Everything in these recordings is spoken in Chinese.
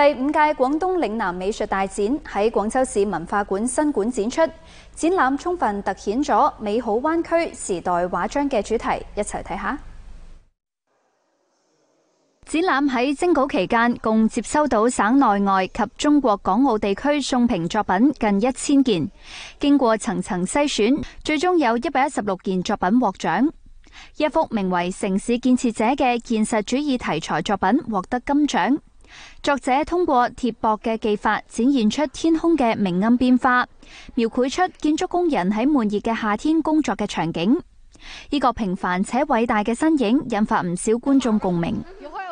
第五届广东岭南美术大展喺广州市文化馆新馆展出，展览充分凸显咗美好湾区时代画章嘅主题。一齐睇下。展览喺征稿期间共接收到省内外及中国港澳地区送评作品近一千件，经过层层筛选，最终有一百一十六件作品获奖。一幅名为《城市建设者》嘅现实主义题材作品获得金奖。作者通过贴薄嘅技法展现出天空嘅明暗变化，描绘出建筑工人喺闷热嘅夏天工作嘅场景。呢个平凡且伟大嘅身影，引发唔少观众共鸣。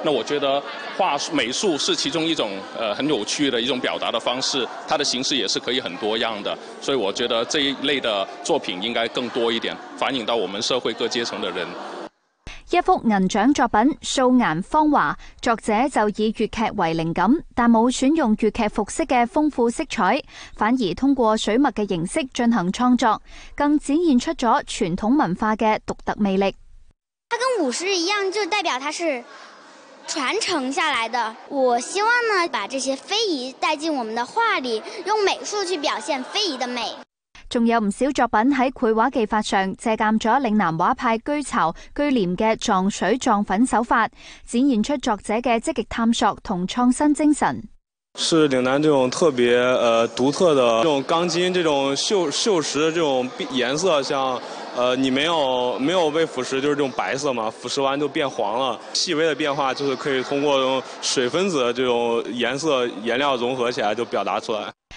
那我觉得画美术是其中一种，呃，很有趣的一种表达的方式。它的形式也是可以很多样的，所以我觉得这一类的作品应该更多一点，反映到我们社会各阶层的人。一幅银奖作品《素颜芳华》，作者就以粤剧为灵感，但冇选用粤剧服饰嘅丰富色彩，反而通过水墨嘅形式进行创作，更展现出咗传统文化嘅独特魅力。它跟武术一样，就代表它是传承下来的。我希望呢，把这些非遗带进我们的画里，用美术去表现非遗的美。仲有唔少作品喺绘画技法上借鉴咗岭南画派居巢、居廉嘅撞水撞粉手法，展现出作者嘅积极探索同创新精神。是岭南这种特别，呃，独特的这种钢筋，这种锈锈蚀的这种颜色，像，呃，你没有没有被腐蚀，就是这种白色嘛，腐蚀完就变黄了。细微的变化就是可以通过水分子这种颜色颜料融合起来就表达出来。